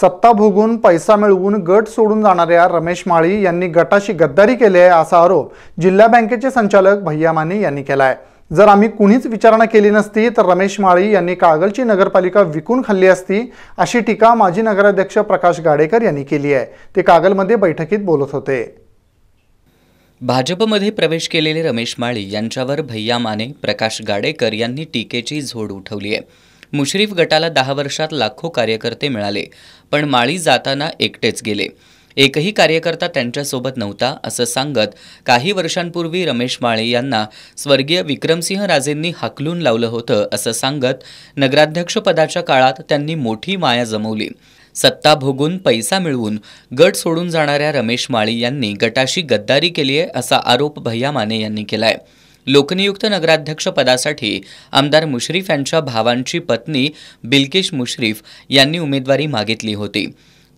सत्ता भोगून पैसा मिळवून गट सोडून जाणाऱ्या रमेश माळी यांनी गटाशी गद्दारी केली आहे असा आरोप जिल्हा बँकेचे संचालक भैया माने यांनी केला आहे जर आम्ही कुणीच विचारणा केली नसती तर रमेश माळी यांनी कागलची नगरपालिका विकून खाल्ली असती अशी टीका माजी नगराध्यक्ष प्रकाश गाडेकर यांनी केली आहे ते कागलमध्ये बैठकीत बोलत होते भाजपमध्ये प्रवेश केलेले रमेश माळी यांच्यावर भैया माने प्रकाश गाडेकर यांनी टीकेची झोड उठवली आहे मुश्रीफ गटाला दहा वर्षात लाखो कार्यकर्ते मिळाले पण माळी जाताना एकटेच गेले एकही कार्यकर्ता त्यांच्यासोबत नव्हता असं सांगत काही वर्षांपूर्वी रमेश माळे यांना स्वर्गीय विक्रमसिंह राजेंनी हाकलून लावलं होतं असं सांगत नगराध्यक्षपदाच्या काळात त्यांनी मोठी माया जमवली सत्ता भोगून पैसा मिळवून गट सोडून जाणाऱ्या रमेश माळी यांनी गटाशी गद्दारी केली आहे असा आरोप भैया माने यांनी केलाय लोकनियुक्त पदासाठी आमदार मुश्रीफ यांच्या भावांची पत्नी बिल्किश मुश्रीफ यांनी उमेदवारी मागितली होती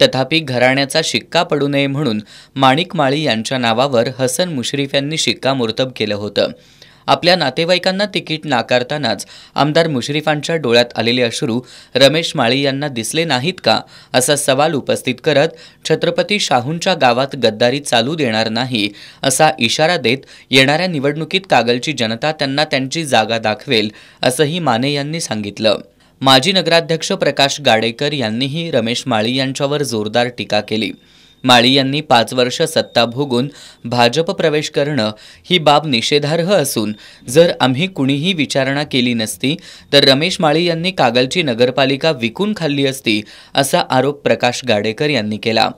तथापि घराण्याचा शिक्का पडू नये म्हणून माणिक माळी यांच्या नावावर हसन मुश्रीफ यांनी शिक्कामोर्तब केलं होतं आपल्या नातेवाईकांना तिकीट नाकारतानाच आमदार मुश्रीफांच्या डोळ्यात आलेले अश्रू रमेश माळी यांना दिसले नाहीत का असा सवाल उपस्थित करत छत्रपती शाहूंच्या गावात गद्दारी चालू देणार नाही असा इशारा देत येणाऱ्या निवडणुकीत कागलची जनता त्यांना त्यांची जागा दाखवेल असंही माने यांनी सांगितलं माजी नगराध्यक्ष प्रकाश गाडेकर यांनीही रमेश माळी यांच्यावर जोरदार टीका केली माळी यांनी पाच वर्ष सत्ता भोगून भाजप प्रवेश करणं ही बाब निषेधार्ह असून जर आम्ही कुणीही विचारणा केली नसती तर रमेश माळी यांनी कागलची नगरपालिका विकून खाल्ली असती असा आरोप प्रकाश गाडेकर यांनी केला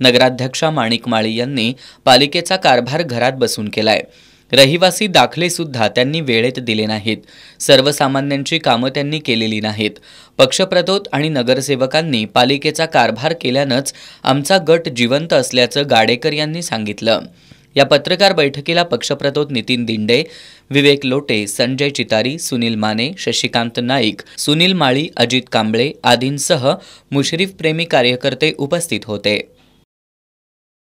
नगराध्यक्षा माणिक माळी यांनी पालिकेचा कारभार घरात बसून केलाय रहिवासी दाखलेसुद्धा त्यांनी वेळेत दिले नाहीत सर्वसामान्यांची कामं त्यांनी केलेली नाहीत पक्षप्रतोत आणि नगरसेवकांनी पालिकेचा कारभार केल्यानंच आमचा गट जिवंत असल्याचं गाडेकर यांनी सांगितलं या पत्रकार बैठकीला पक्षप्रतोत नितीन दिंडे विवेक लोटे संजय चितारी सुनील माने शशिकांत नाईक सुनील माळी अजित कांबळे आदींसह मुश्रीफ प्रेमी कार्यकर्ते उपस्थित होते